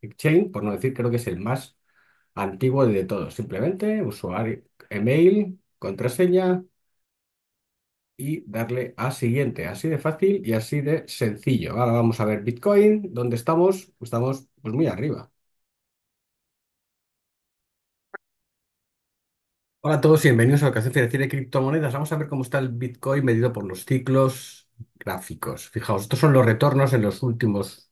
Exchange, por no decir, creo que es el más antiguo de todos. Simplemente usuario, email, contraseña y darle a siguiente. Así de fácil y así de sencillo. Ahora vamos a ver Bitcoin, ¿dónde estamos? Estamos pues muy arriba. Hola a todos bienvenidos a ocasión Financiera de Criptomonedas. Vamos a ver cómo está el Bitcoin medido por los ciclos gráficos. Fijaos, estos son los retornos en los últimos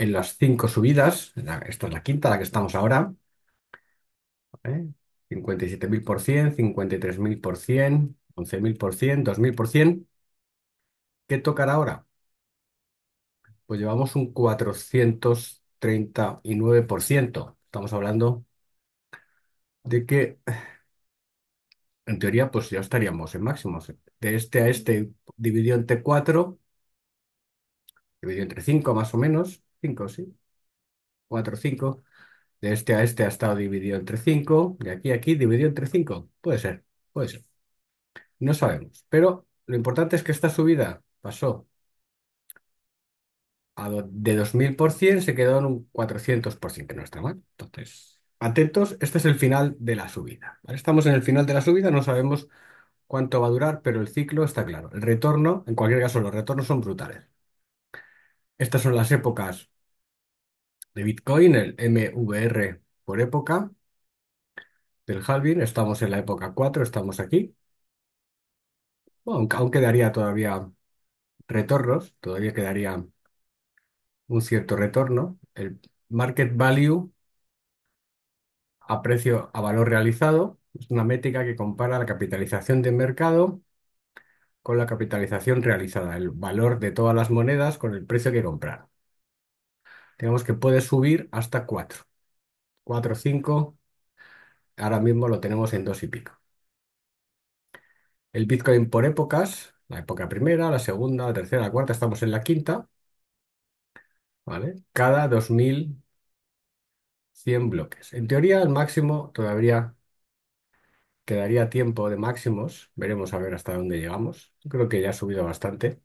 en las cinco subidas, esta es la quinta, la que estamos ahora, 57.000%, 53.000%, 11.000%, 2.000%. ¿Qué tocará ahora? Pues llevamos un 439%. Estamos hablando de que, en teoría, pues ya estaríamos en máximos. De este a este dividido entre 4, dividido entre 5 más o menos. 5, sí. 4, 5. De este a este ha estado dividido entre 5. De aquí a aquí dividido entre 5. Puede ser, puede ser. No sabemos. Pero lo importante es que esta subida pasó de 2000 por se quedó en un 400 por que no está mal. Entonces, atentos, este es el final de la subida. Estamos en el final de la subida, no sabemos cuánto va a durar, pero el ciclo está claro. El retorno, en cualquier caso, los retornos son brutales. Estas son las épocas de Bitcoin, el MVR por época del halving. Estamos en la época 4, estamos aquí. aunque, aún quedaría todavía retornos, todavía quedaría un cierto retorno. El market value a precio a valor realizado es una métrica que compara la capitalización de mercado con la capitalización realizada, el valor de todas las monedas con el precio que compraron. Digamos que puede subir hasta 4. 4, 5. Ahora mismo lo tenemos en 2 y pico. El Bitcoin por épocas, la época primera, la segunda, la tercera, la cuarta, estamos en la quinta. ¿Vale? Cada 2100 bloques. En teoría, el máximo todavía quedaría tiempo de máximos. Veremos a ver hasta dónde llegamos. creo que ya ha subido bastante.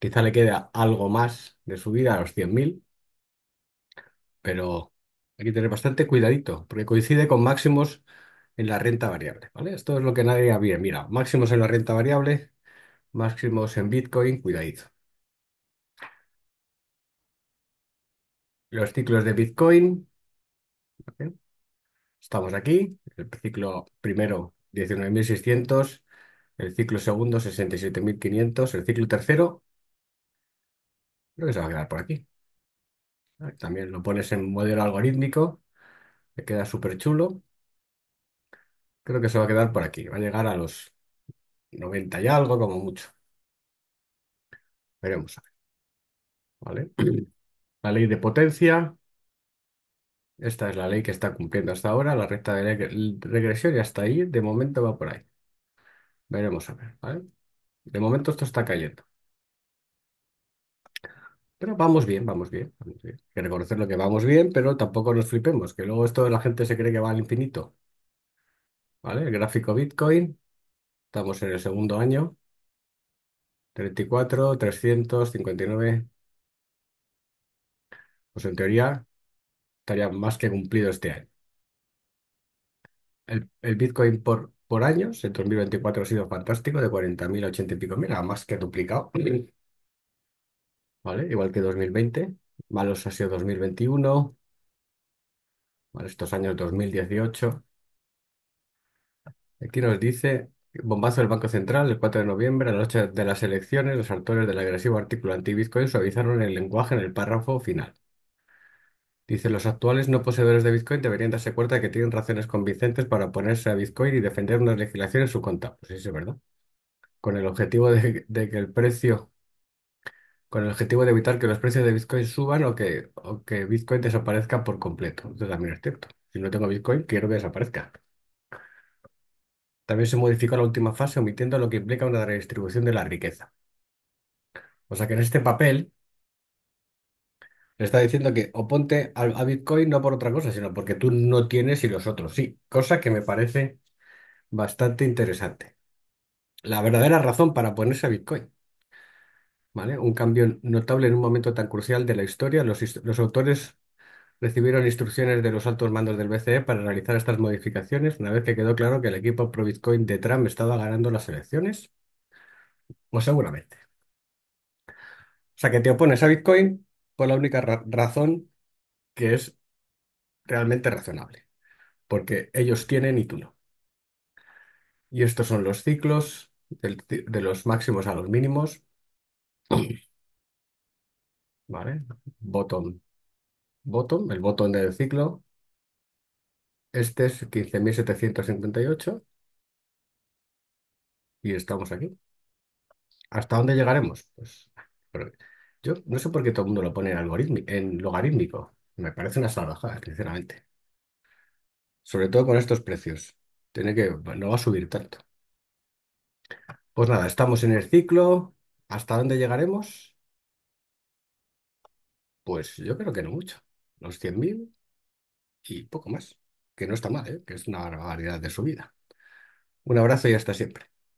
Quizá le queda algo más de subida a los 100.000 pero hay que tener bastante cuidadito, porque coincide con máximos en la renta variable, ¿vale? Esto es lo que nadie había. Mira, máximos en la renta variable, máximos en Bitcoin, cuidadito. Los ciclos de Bitcoin. Estamos aquí, el ciclo primero 19.600, el ciclo segundo 67.500, el ciclo tercero creo que se va a quedar por aquí. Pues también lo pones en modelo algorítmico, te queda súper chulo. Creo que se va a quedar por aquí, va a llegar a los 90 y algo, como mucho. Veremos, La ley de potencia, esta es la ley que está cumpliendo hasta ahora, la recta de regresión y hasta ahí, de momento va por ahí. Veremos, a ver, ¿vale? De momento esto está cayendo. Pero vamos bien, vamos bien, Hay que reconocer lo que vamos bien, pero tampoco nos flipemos, que luego esto de la gente se cree que va al infinito. ¿Vale? El gráfico Bitcoin, estamos en el segundo año. 34, 359 Pues en teoría estaría más que cumplido este año. El, Bitcoin por, por años, en 2024 ha sido fantástico, de 40.000 a 80 y pico mil, ha más que duplicado. Igual que 2020. Malos ha sido 2021, Estos años 2018. Aquí nos dice, bombazo del Banco Central el 4 de noviembre, a la noche de las elecciones, los autores del agresivo artículo anti-Bitcoin suavizaron el lenguaje en el párrafo final. Dice, los actuales no poseedores de Bitcoin deberían darse cuenta de que tienen razones convincentes para oponerse a Bitcoin y defender una legislación en su contra. Pues sí, es verdad. Con el objetivo de que el precio con el objetivo de evitar que los precios de Bitcoin suban o que, que Bitcoin desaparezca por completo. Esto también es cierto. Si no tengo Bitcoin, quiero que desaparezca. También se modificó la última fase omitiendo lo que implica una redistribución de la riqueza. O sea que en este papel le está diciendo que o ponte a Bitcoin no por otra cosa, sino porque tú no tienes y los otros sí. Cosa que me parece bastante interesante. La verdadera razón para ponerse a Bitcoin. Un cambio notable en un momento tan crucial de la historia. Los, autores recibieron instrucciones de los altos mandos del BCE para realizar estas modificaciones una vez que quedó claro que el equipo pro-Bitcoin de Trump estaba ganando las elecciones, o seguramente. O sea, que te opones a Bitcoin por la única razón que es realmente razonable, porque ellos tienen y tú no. Y estos son los ciclos de los máximos a los mínimos. Vale. Bottom. el botón del ciclo. Este es 15.758 y estamos aquí. ¿Hasta dónde llegaremos? Pues, yo no sé por qué todo el mundo lo pone en, en logarítmico. Me parece una salvajada, sinceramente. Sobre todo con estos precios. Tiene que, no va a subir tanto. Pues nada, estamos en el ciclo. ¿Hasta dónde llegaremos? Pues yo creo que no mucho. Los 100.000 y poco más. Que no está mal, ¿eh? Que es una barbaridad de subida. Un abrazo y hasta siempre.